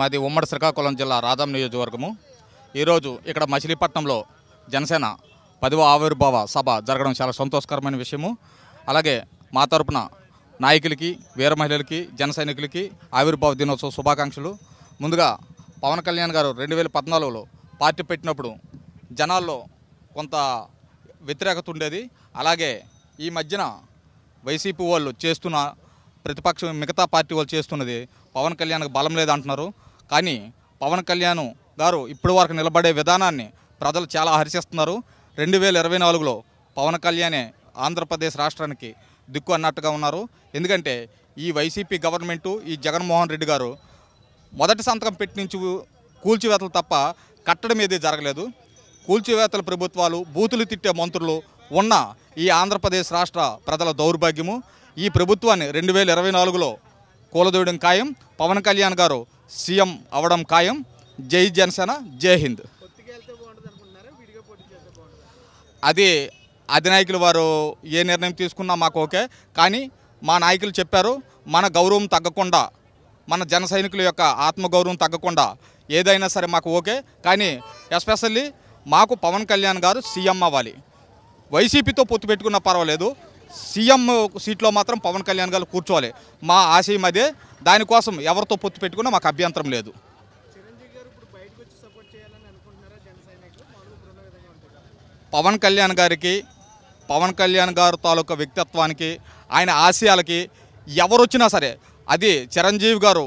మాది ఉమ్మడి శ్రీకాకుళం జిల్లా రాజాం నియోజకవర్గము ఈరోజు ఇక్కడ మచిలీపట్నంలో జనసేన పదివ ఆవిర్భావ సభ జరగడం చాలా సంతోషకరమైన విషయము అలాగే మా తరపున నాయకులకి వీర మహిళలకి జన సైనికులకి ఆవిర్భావ దినోత్సవ శుభాకాంక్షలు ముందుగా పవన్ కళ్యాణ్ గారు రెండు వేల పద్నాలుగులో పార్టీ పెట్టినప్పుడు జనాల్లో కొంత వ్యతిరేకత ఉండేది అలాగే ఈ మధ్యన వైసీపీ వాళ్ళు చేస్తున్న ప్రతిపక్షం మిగతా పార్టీ వాళ్ళు చేస్తున్నది పవన్ కళ్యాణ్కి బలం లేదంటున్నారు కానీ పవన్ కళ్యాణ్ గారు ఇప్పటి వరకు నిలబడే విధానాన్ని ప్రజలు చాలా హర్షిస్తున్నారు రెండు వేల ఇరవై నాలుగులో పవన్ కళ్యాణే ఆంధ్రప్రదేశ్ రాష్ట్రానికి దిక్కు అన్నట్టుగా ఉన్నారు ఎందుకంటే ఈ వైసీపీ గవర్నమెంటు ఈ జగన్మోహన్ రెడ్డి గారు మొదటి సంతకం నుంచి కూల్చివేతలు తప్ప కట్టడం ఏది జరగలేదు కూల్చివేతల ప్రభుత్వాలు బూతులు తిట్టే మంత్రులు ఉన్న ఈ ఆంధ్రప్రదేశ్ రాష్ట్ర ప్రజల దౌర్భాగ్యము ఈ ప్రభుత్వాన్ని రెండు వేల ఇరవై నాలుగులో కూలదోయడం ఖాయం పవన్ కళ్యాణ్ గారు సీఎం అవడం ఖాయం జై జనసేన జై హింద్ అది అధినాయకులు వారు ఏ నిర్ణయం తీసుకున్నా మాకు ఓకే కానీ మా నాయకులు చెప్పారు మన గౌరవం తగ్గకుండా మన జన సైనికుల యొక్క ఆత్మగౌరవం తగ్గకుండా ఏదైనా సరే మాకు ఓకే కానీ ఎస్పెషల్లీ మాకు పవన్ కళ్యాణ్ గారు సీఎం అవ్వాలి వైసీపీతో పొత్తు పెట్టుకున్న పర్వాలేదు సీఎం సీట్లో మాత్రం పవన్ కళ్యాణ్ గారు కూర్చోవాలి మా ఆశయం అదే దానికోసం ఎవరితో పొత్తు పెట్టుకున్నా మాకు అభ్యంతరం లేదు పవన్ కళ్యాణ్ గారికి పవన్ కళ్యాణ్ గారు తాలూకా వ్యక్తిత్వానికి ఆయన ఆశయాలకి ఎవరొచ్చినా సరే అది చిరంజీవి గారు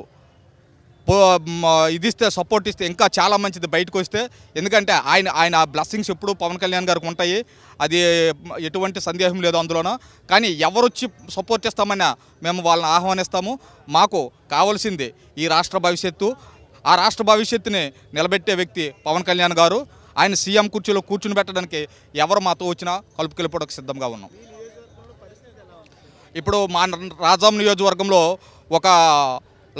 ఇది ఇస్తే సపోర్ట్ ఇస్తే ఇంకా చాలా మంచిది బయటకు వస్తే ఎందుకంటే ఆయన ఆయన బ్లెస్సింగ్స్ ఎప్పుడు పవన్ కళ్యాణ్ గారికి ఉంటాయి అది ఎటువంటి సందేహం లేదు అందులోనూ కానీ ఎవరొచ్చి సపోర్ట్ చేస్తామన్నా మేము వాళ్ళని ఆహ్వానిస్తాము మాకు కావాల్సింది ఈ రాష్ట్ర భవిష్యత్తు ఆ రాష్ట్ర భవిష్యత్తుని నిలబెట్టే వ్యక్తి పవన్ కళ్యాణ్ గారు ఆయన సీఎం కుర్చీలో కూర్చుని పెట్టడానికి ఎవరు మాతో వచ్చినా కలుపుకెళ్ళిపోవడానికి సిద్ధంగా ఉన్నాం ఇప్పుడు మా రాజాం నియోజకవర్గంలో ఒక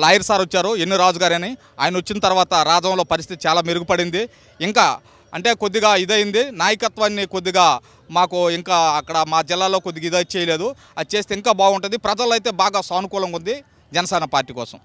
లాయర్ సార్ వచ్చారు ఎన్ను రాజు గారని ఆయన వచ్చిన తర్వాత రాజంలో పరిస్థితి చాలా మెరుగుపడింది ఇంకా అంటే కొద్దిగా ఇదైంది నాయకత్వాన్ని కొద్దిగా మాకు ఇంకా అక్కడ మా జిల్లాలో కొద్దిగా ఇది చేయలేదు అది చేస్తే ఇంకా బాగుంటుంది ప్రజలు అయితే బాగా సానుకూలంగా ఉంది జనసేన పార్టీ కోసం